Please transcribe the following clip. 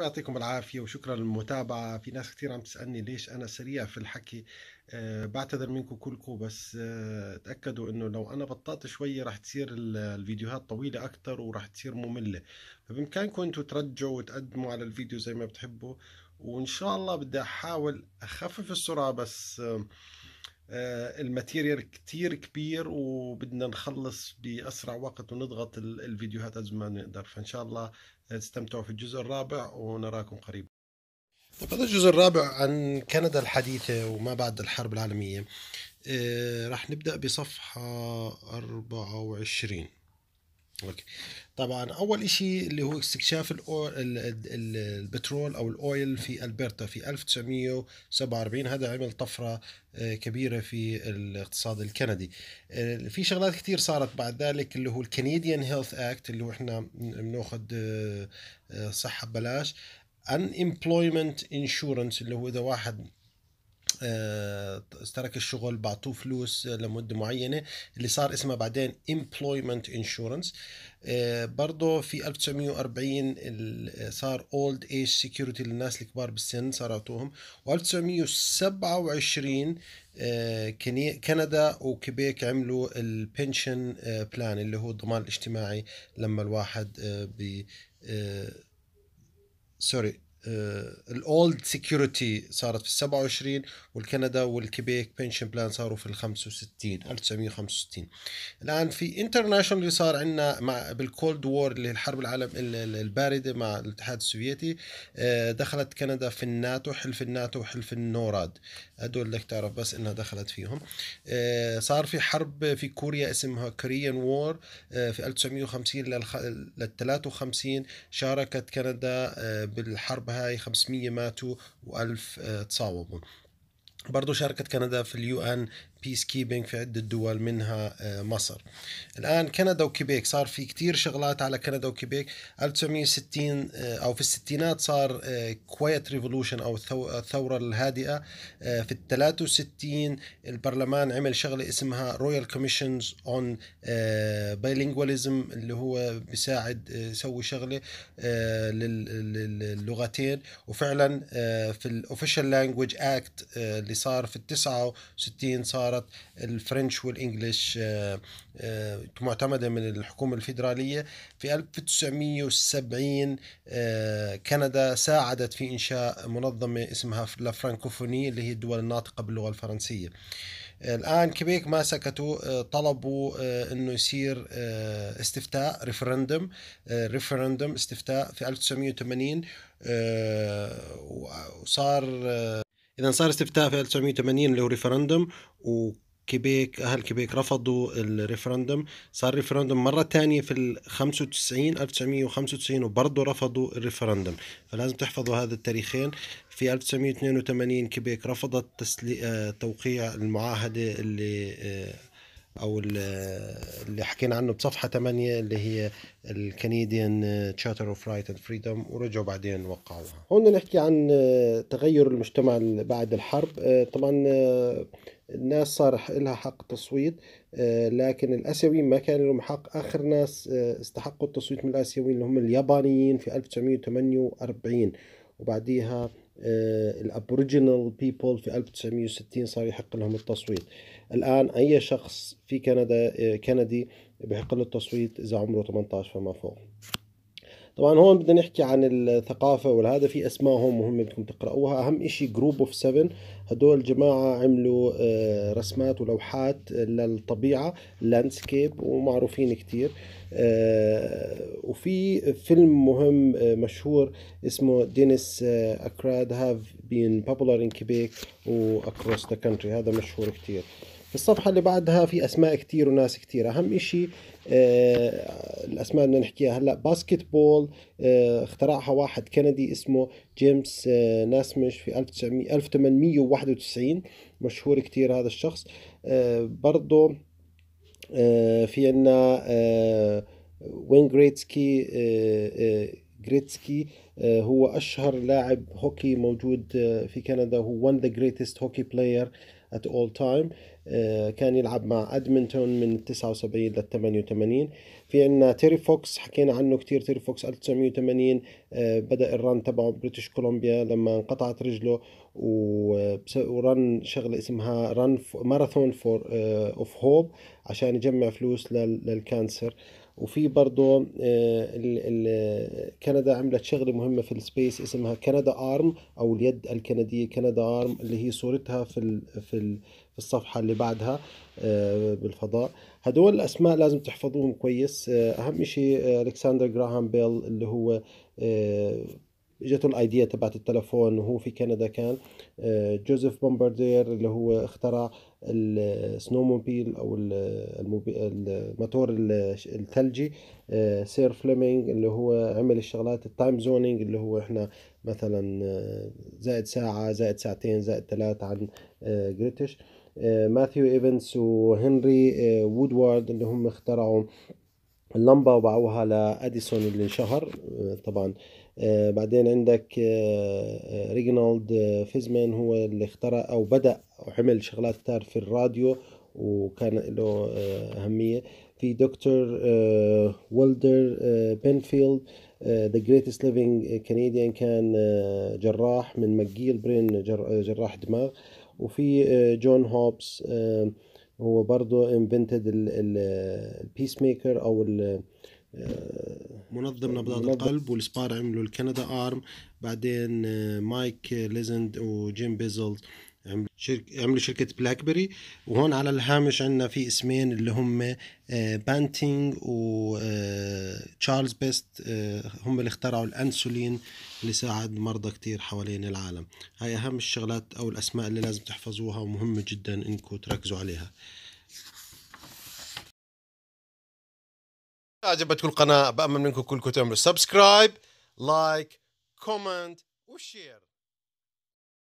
يعطيكم العافية وشكرا للمتابعة في ناس كثير عم تسألني ليش أنا سريع في الحكي أه بعتذر منكم كلكم بس أه تأكدوا أنه لو أنا بطأت شوية رح تصير الفيديوهات طويلة أكثر ورح تصير مملة فبإمكانكم أنتم ترجعوا وتقدموا على الفيديو زي ما بتحبوا وإن شاء الله بدي أحاول أخفف السرعة بس أه آه، الماتيريال كتير كبير وبدنا نخلص بأسرع وقت ونضغط الفيديوهات قد ما نقدر فإن شاء الله تستمتعوا في الجزء الرابع ونراكم قريبا طب هذا الجزء الرابع عن كندا الحديثة وما بعد الحرب العالمية آه، رح نبدأ بصفحة 24 طبعا اول شيء اللي هو استكشاف البترول او الاويل في البرتا في 1947 هذا عمل طفره آه، كبيره في الاقتصاد الكندي آه، في شغلات كثير صارت بعد ذلك اللي هو الكنديان هيلث اكت اللي هو احنا بناخذ آه، صحه ببلاش ان امبلويمنت انشورنس اللي هو اذا واحد آه، ترك الشغل بعطوه فلوس لمده معينه اللي صار اسمها بعدين employment insurance آه، برضه في 1940 صار اولد ايج سكيورتي للناس الكبار بالسن صار اعطوهم و1927 كندا وكيبيك عملوا البنشن بلان آه، اللي هو الضمان الاجتماعي لما الواحد ب سوري آه، الاولد سكيورتي صارت في ال 27 والكندا والكيبيك بنشن بلان صاروا في ال 65 1965 الان في انترناشونال اللي صار عندنا مع بالكولد وور اللي الحرب العالم البارده مع الاتحاد السوفيتي آه، دخلت كندا في الناتو حلف الناتو وحلف النوراد هدول بدك تعرف بس انها دخلت فيهم آه، صار في حرب في كوريا اسمها كوريان وور في 1950 لل 53 شاركت كندا بالحرب بهاي 500 ماتوا و1000 آه، تصاوبوا برضو شاركت كندا في اليو ان بيس كيبينج في عدة دول منها آه، مصر الآن كندا وكيبيك صار في كتير شغلات على كندا وكيبيك 1960 آه، أو في الستينات صار كويت آه، ريفولوشن أو الثورة الهادئة في ال 63 البرلمان عمل شغلة اسمها رويال كوميشنز اون بايلينجواليزم اللي هو بيساعد يسوي شغلة للغتين وفعلا في الاوفيشال لانجوج اكت اللي صار في ال 69 صار صارت الفرنش والإنجليش آه، آه، معتمدة من الحكومة الفيدرالية في 1970 آه، كندا ساعدت في إنشاء منظمة اسمها فرانكوفوني اللي هي الدول الناطقة باللغة الفرنسية الان كيبيك ما سكتوا طلبوا انه يصير استفتاء ريفرندم ريفرندم استفتاء في 1980 وصار اذا صار استفتاء في 1980 اللي هو ريفرندم وكيبيك اهل كيبيك رفضوا الريفرندم صار ريفرندم مره ثانيه في ال 95 1995 وبرضه رفضوا الريفرندم فلازم تحفظوا هذا التاريخين في 1982 كيبيك رفضت آه، توقيع المعاهده اللي آه، او اللي حكينا عنه بصفحه 8 اللي هي الكنديان تشارتر اوف رايت اند فريدم ورجعوا بعدين وقعوها. هون نحكي عن آه، تغير المجتمع بعد الحرب آه، طبعا آه، الناس صار لها حق تصويت لكن الاسيويين ما كان لهم حق اخر ناس استحقوا التصويت من الاسيويين اللي هم اليابانيين في 1948 وبعديها آه، الابوريجينال بيبول في 1960 صار يحق لهم التصويت الان اي شخص في كندا آه، كندي بحق له التصويت اذا عمره 18 فما فوق طبعا هون بدنا نحكي عن الثقافه والهذا في اسماء هون مهمه بدكم تقراوها اهم شيء جروب اوف 7 هدول جماعه عملوا آه، رسمات ولوحات للطبيعه لاندسكيب ومعروفين كثير وفي فيلم مهم آه، مشهور اسمه دينيس آه، أكراد هاف بين بابولار ان كيبيك واكروس ذا كونتري هذا مشهور في الصفحة اللي بعدها في أسماء كثير وناس كثير أهم شيء آه الأسماء اللي نحكيها هلأ باسكت بول آه اخترعها واحد كندي اسمه جيمس آه ناسمش في 1891 مشهور كثير هذا الشخص آه آه في عنا آه وين جريتسكي آه، آه، جريتسكي آه، هو أشهر لاعب هوكي موجود في كندا هو وان ذا جريتست هوكي بلاير ات اول تايم كان يلعب مع ادمنتون من 79 لل 88 في عندنا تيري فوكس حكينا عنه كثير تيري فوكس 1980 بدا الرن تبعه بريتش كولومبيا لما انقطعت رجله ورن شغله اسمها رن ماراثون فور اوف هوب عشان يجمع فلوس للكانسر وفي برضه آه، كندا عملت شغله مهمه في السبيس اسمها كندا ارم او اليد الكنديه كندا ارم اللي هي صورتها في في في الصفحه اللي بعدها آه، بالفضاء هدول الاسماء لازم تحفظوهم كويس آه، اهم شيء الكسندر جراهام بيل اللي هو اجته الايديا تبعت التلفون وهو في كندا كان آه، جوزيف بومبردير اللي هو اخترع السنوموبيل او الموتور الثلجي آه، سير فليمنج اللي هو عمل الشغلات التايم زونينج اللي هو احنا مثلا آه، زائد ساعة زائد ساعتين زائد ثلاث عن جريتش ماثيو ايفنس وهنري وودوارد اللي هم اخترعوا اللمبة وباعوها لأديسون اللي انشهر طبعا آه، بعدين عندك ريجنالد آه، فيزمان آه، هو اللي اخترع أو بدأ وعمل شغلات كتار في الراديو وكان له أهمية في دكتور ويلدر بنفيلد ذا جريتست ليفينج كنديان كان جراح من ماجيل برين جراح دماغ وفي جون هوبس هو برضو انفنتد البيس ميكر او ال منظم نبضات القلب والسبار عملوا الكندا ارم بعدين مايك ليزند وجيم بيزل عملوا شركة, بلاك بيري وهون على الهامش عندنا في اسمين اللي هم بانتينج تشارلز بيست هم اللي اخترعوا الانسولين اللي ساعد مرضى كتير حوالين العالم هاي اهم الشغلات او الاسماء اللي لازم تحفظوها ومهمة جدا انكم تركزوا عليها عجبتكم القناة بأمل منكم كلكم تعملوا سبسكرايب لايك كومنت وشير